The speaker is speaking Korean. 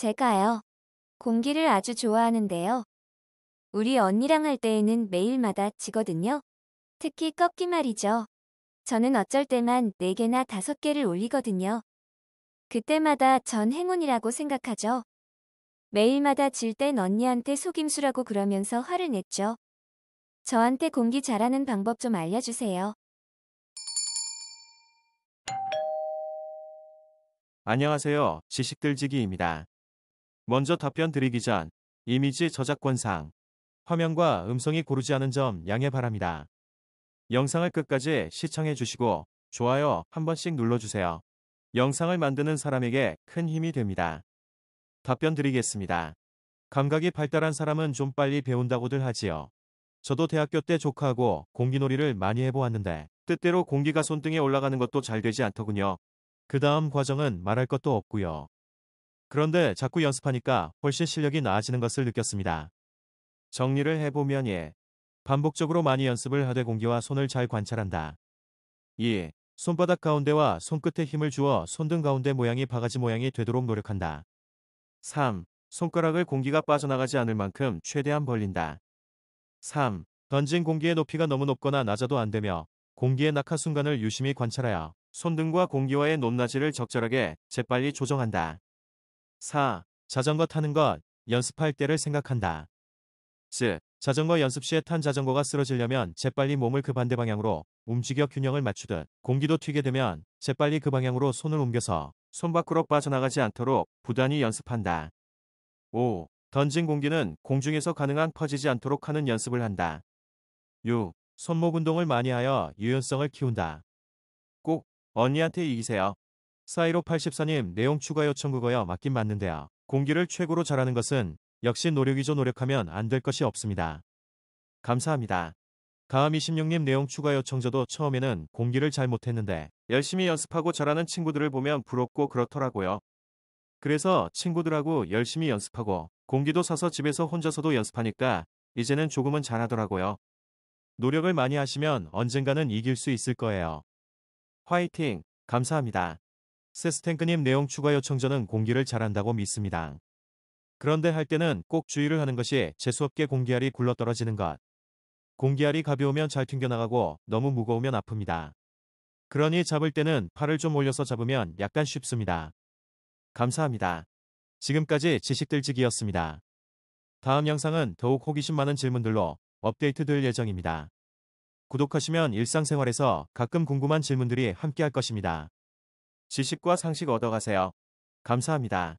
제가요. 공기를 아주 좋아하는데요. 우리 언니랑 할 때에는 매일마다 지거든요. 특히 꺾기 말이죠. 저는 어쩔 때만 4개나 5개를 올리거든요. 그때마다 전 행운이라고 생각하죠. 매일마다 질 땐 언니한테 속임수라고 그러면서 화를 냈죠. 저한테 공기 잘하는 방법 좀 알려주세요. 안녕하세요. 지식들지기입니다. 먼저 답변 드리기 전 이미지 저작권상 화면과 음성이 고르지 않은 점 양해 바랍니다. 영상을 끝까지 시청해 주시고 좋아요 한 번씩 눌러주세요. 영상을 만드는 사람에게 큰 힘이 됩니다. 답변 드리겠습니다. 감각이 발달한 사람은 좀 빨리 배운다고들 하지요. 저도 대학교 때 조카하고 공기놀이를 많이 해보았는데 뜻대로 공기가 손등에 올라가는 것도 잘 되지 않더군요. 그 다음 과정은 말할 것도 없고요. 그런데 자꾸 연습하니까 훨씬 실력이 나아지는 것을 느꼈습니다. 정리를 해보면 예. 반복적으로 많이 연습을 하되 공기와 손을 잘 관찰한다. 2. 손바닥 가운데와 손끝에 힘을 주어 손등 가운데 모양이 바가지 모양이 되도록 노력한다. 3. 손가락을 공기가 빠져나가지 않을 만큼 최대한 벌린다. 3. 던진 공기의 높이가 너무 높거나 낮아도 안 되며 공기의 낙하 순간을 유심히 관찰하여 손등과 공기와의 높낮이를 적절하게 재빨리 조정한다. 4. 자전거 타는 것, 연습할 때를 생각한다. 7. 자전거 연습 시에 탄 자전거가 쓰러지려면 재빨리 몸을 그 반대 방향으로 움직여 균형을 맞추듯 공기도 튀게 되면 재빨리 그 방향으로 손을 옮겨서 손 밖으로 빠져나가지 않도록 부단히 연습한다. 5. 던진 공기는 공중에서 가능한 퍼지지 않도록 하는 연습을 한다. 6. 손목 운동을 많이 하여 유연성을 키운다. 꼭 언니한테 이기세요. 사이로 84님 내용 추가 요청 그거야 맞긴 맞는데요. 공기를 최고로 잘하는 것은 역시 노력이죠 노력하면 안 될 것이 없습니다. 감사합니다. 가암26님 내용 추가 요청자도 처음에는 공기를 잘 못했는데 열심히 연습하고 잘하는 친구들을 보면 부럽고 그렇더라고요. 그래서 친구들하고 열심히 연습하고 공기도 사서 집에서 혼자서도 연습하니까 이제는 조금은 잘하더라고요. 노력을 많이 하시면 언젠가는 이길 수 있을 거예요. 화이팅! 감사합니다. 세 스탱크님 내용 추가 요청 전은공기를 잘한다고 믿습니다. 그런데 할 때는 꼭 주의를 하는 것이 재수없게 공기알이 굴러떨어지는 것. 공기알이 가벼우면 잘 튕겨나가고 너무 무거우면 아픕니다. 그러니 잡을 때는 팔을 좀 올려서 잡으면 약간 쉽습니다. 감사합니다. 지금까지 지식들지기였습니다. 다음 영상은 더욱 호기심 많은 질문들로 업데이트 될 예정입니다. 구독하시면 일상생활에서 가끔 궁금한 질문들이 함께할 것입니다. 지식과 상식 얻어가세요. 감사합니다.